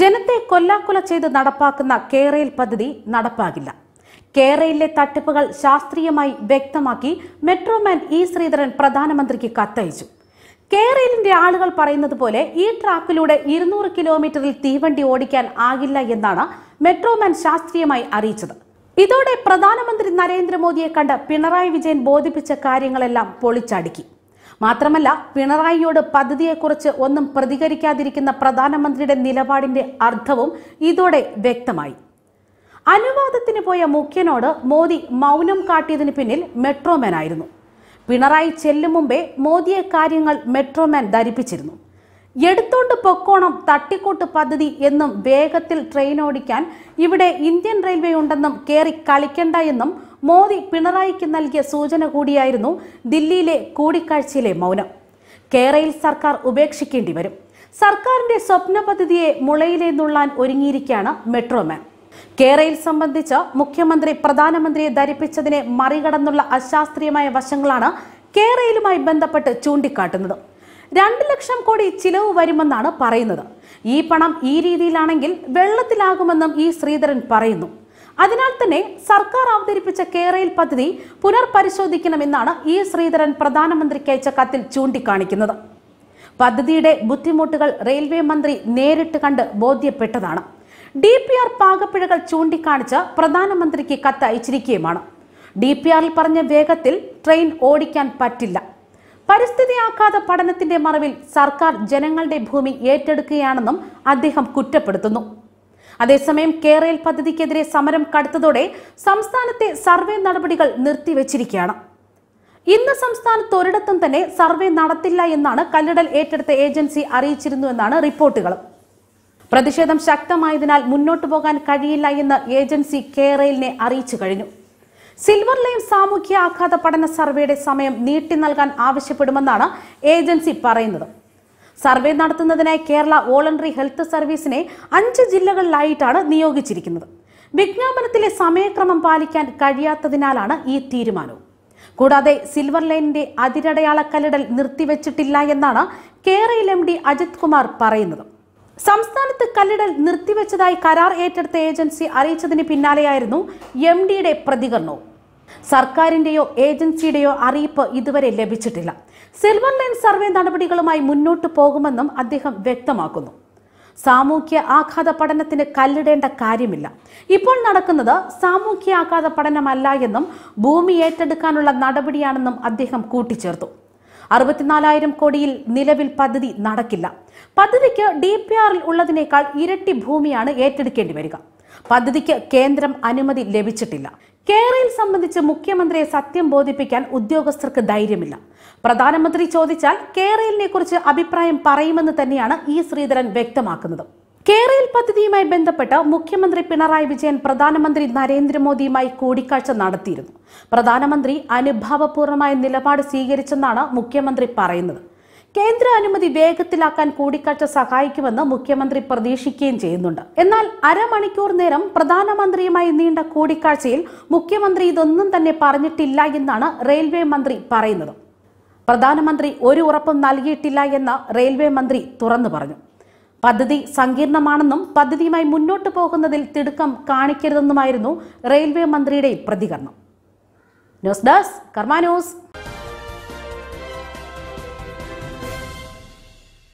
ജനത്തെ കൊല്ലാക്കൊല ചെയ്ത് നടപ്പാക്കുന്ന കേരയിൽ പദ്ധതി നടപ്പാകില്ല കേരയിലെ തട്ടിപ്പുകൾ ശാസ്ത്രീയമായി വ്യക്തമാക്കി മെട്രോമാൻ ഇ ശ്രീധരൻ പ്രധാനമന്ത്രിക്ക് കത്തയച്ചു കേരളിന്റെ ആളുകൾ പറയുന്നത് പോലെ ഈ ട്രാക്കിലൂടെ ഇരുന്നൂറ് കിലോമീറ്ററിൽ തീവണ്ടി ഓടിക്കാൻ ആകില്ല എന്നാണ് മെട്രോമാൻ ശാസ്ത്രീയമായി അറിയിച്ചത് ഇതോടെ പ്രധാനമന്ത്രി നരേന്ദ്രമോദിയെ കണ്ട് പിണറായി വിജയൻ ബോധിപ്പിച്ച കാര്യങ്ങളെല്ലാം പൊളിച്ചടുക്കി മാത്രമല്ല പിണറായിയോട് പദ്ധതിയെക്കുറിച്ച് ഒന്നും പ്രതികരിക്കാതിരിക്കുന്ന പ്രധാനമന്ത്രിയുടെ നിലപാടിന്റെ അർത്ഥവും ഇതോടെ വ്യക്തമായി അനുവാദത്തിന് പോയ മുഖ്യനോട് മോദി മൗനം കാട്ടിയതിന് പിന്നിൽ മെട്രോമാൻ ആയിരുന്നു പിണറായി ചെല്ലും മുമ്പേ മോദിയെ കാര്യങ്ങൾ മെട്രോമാൻ ധരിപ്പിച്ചിരുന്നു എടുത്തോണ്ട് പൊക്കോണം തട്ടിക്കൂട്ട് പദ്ധതി എന്നും വേഗത്തിൽ ട്രെയിൻ ഓടിക്കാൻ ഇവിടെ ഇന്ത്യൻ റെയിൽവേ ഉണ്ടെന്നും കയറി കളിക്കണ്ട എന്നും മോദി പിണറായിക്ക് നൽകിയ സൂചന കൂടിയായിരുന്നു ദില്ലിയിലെ കൂടിക്കാഴ്ചയിലെ മൗനം കേരയിൽ സർക്കാർ ഉപേക്ഷിക്കേണ്ടി വരും സർക്കാരിന്റെ സ്വപ്ന പദ്ധതിയെ മുളയിലേ നുള്ളാൻ ഒരുങ്ങിയിരിക്കുകയാണ് മെട്രോമാൻ കേരയിൽ സംബന്ധിച്ച് മുഖ്യമന്ത്രി പ്രധാനമന്ത്രിയെ ധരിപ്പിച്ചതിനെ മറികടന്നുള്ള അശാസ്ത്രീയമായ വശങ്ങളാണ് കേരയിലുമായി ബന്ധപ്പെട്ട് ചൂണ്ടിക്കാട്ടുന്നത് രണ്ട് ലക്ഷം കോടി ചിലവ് വരുമെന്നാണ് പറയുന്നത് ഈ പണം ഈ രീതിയിലാണെങ്കിൽ വെള്ളത്തിലാകുമെന്നും ഈ ശ്രീധരൻ പറയുന്നു അതിനാൽ തന്നെ സർക്കാർ അവതരിപ്പിച്ച കേരയിൽ പദ്ധതി പുനർപരിശോധിക്കണമെന്നാണ് ഈ ശ്രീധരൻ പ്രധാനമന്ത്രിക്ക് അയച്ച കത്തിൽ ചൂണ്ടിക്കാണിക്കുന്നത് പദ്ധതിയുടെ ബുദ്ധിമുട്ടുകൾ റെയിൽവേ മന്ത്രി നേരിട്ട് കണ്ട് ബോധ്യപ്പെട്ടതാണ് ഡി പി ആർ പാകപ്പിഴകൾ ചൂണ്ടിക്കാണിച്ച് പ്രധാനമന്ത്രിക്ക് കത്ത് അയച്ചിരിക്കുകയുമാണ് ഡി പി ആറിൽ പറഞ്ഞ വേഗത്തിൽ ട്രെയിൻ ഓടിക്കാൻ പറ്റില്ല പരിസ്ഥിതി ആഘാത പഠനത്തിന്റെ മറവിൽ സർക്കാർ ജനങ്ങളുടെ ഭൂമി ഏറ്റെടുക്കുകയാണെന്നും അദ്ദേഹം കുറ്റപ്പെടുത്തുന്നു അതേസമയം കേരയിൽ പദ്ധതിക്കെതിരെ സമരം കടുത്തതോടെ സംസ്ഥാനത്തെ സർവേ നടപടികൾ നിർത്തിവച്ചിരിക്കുകയാണ് ഇന്ന് സംസ്ഥാനത്ത് ഒരിടത്തും തന്നെ സർവേ നടത്തില്ല എന്നാണ് കല്ലിടൽ ഏറ്റെടുത്ത ഏജൻസി അറിയിച്ചിരുന്നു എന്നാണ് റിപ്പോർട്ടുകൾ പ്രതിഷേധം ശക്തമായതിനാൽ മുന്നോട്ടു പോകാൻ കഴിയില്ല എന്ന് ഏജൻസി കേരളിനെ അറിയിച്ചു കഴിഞ്ഞു സിൽവർ ലൈൻ സാമൂഹ്യ ആഘാത പഠന സർവേയുടെ സമയം നീട്ടി നൽകാൻ ആവശ്യപ്പെടുമെന്നാണ് ഏജൻസി പറയുന്നത് സർവേ നടത്തുന്നതിനായി കേരള വോളണ്ടറി ഹെൽത്ത് സർവീസിനെ അഞ്ച് ജില്ലകളിലായിട്ടാണ് നിയോഗിച്ചിരിക്കുന്നത് വിജ്ഞാപനത്തിലെ സമയക്രമം പാലിക്കാൻ കഴിയാത്തതിനാലാണ് ഈ തീരുമാനം കൂടാതെ സിൽവർ ലൈനിന്റെ അതിരടയാള കല്ലിടൽ നിർത്തിവെച്ചിട്ടില്ല എന്നാണ് കേരള എം ഡി അജിത് കുമാർ പറയുന്നത് സംസ്ഥാനത്ത് കല്ലിടൽ നിർത്തിവെച്ചതായി കരാർ ഏറ്റെടുത്ത ഏജൻസി അറിയിച്ചതിന് പിന്നാലെയായിരുന്നു എം ഡിയുടെ പ്രതികരണവും സർക്കാരിന്റെയോ ഏജൻസിയുടെയോ അറിയിപ്പ് ഇതുവരെ ലഭിച്ചിട്ടില്ല സിൽവർ ലൈൻ സർവേ നടപടികളുമായി മുന്നോട്ട് പോകുമെന്നും അദ്ദേഹം വ്യക്തമാക്കുന്നു സാമൂഹ്യ ആഘാത പഠനത്തിന് കല്ലിടേണ്ട കാര്യമില്ല ഇപ്പോൾ നടക്കുന്നത് സാമൂഹ്യ ആഘാത പഠനമല്ല എന്നും ഭൂമി ഏറ്റെടുക്കാനുള്ള നടപടിയാണെന്നും അദ്ദേഹം കൂട്ടിച്ചേർത്തു അറുപത്തിനാലായിരം കോടിയിൽ നിലവിൽ പദ്ധതി നടക്കില്ല പദ്ധതിക്ക് ഡി പി ആറിൽ ഉള്ളതിനേക്കാൾ ഇരട്ടി ഭൂമിയാണ് ഏറ്റെടുക്കേണ്ടി വരിക പദ്ധതിക്ക് കേന്ദ്രം അനുമതി ലഭിച്ചിട്ടില്ല കേരളയിൽ സംബന്ധിച്ച് മുഖ്യമന്ത്രിയെ സത്യം ബോധിപ്പിക്കാൻ ഉദ്യോഗസ്ഥർക്ക് ധൈര്യമില്ല പ്രധാനമന്ത്രി ചോദിച്ചാൽ കേരളിനെ കുറിച്ച് അഭിപ്രായം പറയുമെന്ന് തന്നെയാണ് ഇ ശ്രീധരൻ വ്യക്തമാക്കുന്നത് കേരള പദ്ധതിയുമായി ബന്ധപ്പെട്ട് മുഖ്യമന്ത്രി പിണറായി വിജയൻ പ്രധാനമന്ത്രി നരേന്ദ്രമോദിയുമായി കൂടിക്കാഴ്ച നടത്തിയിരുന്നു പ്രധാനമന്ത്രി അനുഭാവപൂർണമായ നിലപാട് സ്വീകരിച്ചെന്നാണ് മുഖ്യമന്ത്രി പറയുന്നത് കേന്ദ്ര അനുമതി വേഗത്തിലാക്കാൻ കൂടിക്കാഴ്ച സഹായിക്കുമെന്ന് മുഖ്യമന്ത്രി പ്രതീക്ഷിക്കുകയും ചെയ്യുന്നുണ്ട് എന്നാൽ അരമണിക്കൂർ നേരം പ്രധാനമന്ത്രിയുമായി നീണ്ട കൂടിക്കാഴ്ചയിൽ മുഖ്യമന്ത്രി ഇതൊന്നും തന്നെ പറഞ്ഞിട്ടില്ല എന്നാണ് റെയിൽവേ മന്ത്രി പറയുന്നത് പ്രധാനമന്ത്രി ഒരു ഉറപ്പും നൽകിയിട്ടില്ല എന്ന് റെയിൽവേ മന്ത്രി തുറന്നു പറഞ്ഞു പദ്ധതി സങ്കീർണമാണെന്നും പദ്ധതിയുമായി മുന്നോട്ട് പോകുന്നതിൽ തിടുക്കം കാണിക്കരുതെന്നുമായിരുന്നു റെയിൽവേ മന്ത്രിയുടെ പ്രതികരണം ന്യൂസ് ഡെസ്ക് കർമാ